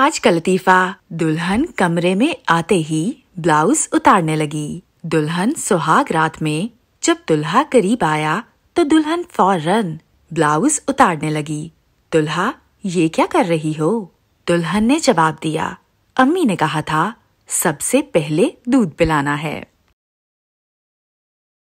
आज का लतीफा दुल्हन कमरे में आते ही ब्लाउज उतारने लगी दुल्हन सुहाग रात में जब दुल्हा करीब आया तो दुल्हन फौरन ब्लाउज उतारने लगी दुल्हा ये क्या कर रही हो दुल्हन ने जवाब दिया अम्मी ने कहा था सबसे पहले दूध पिलाना है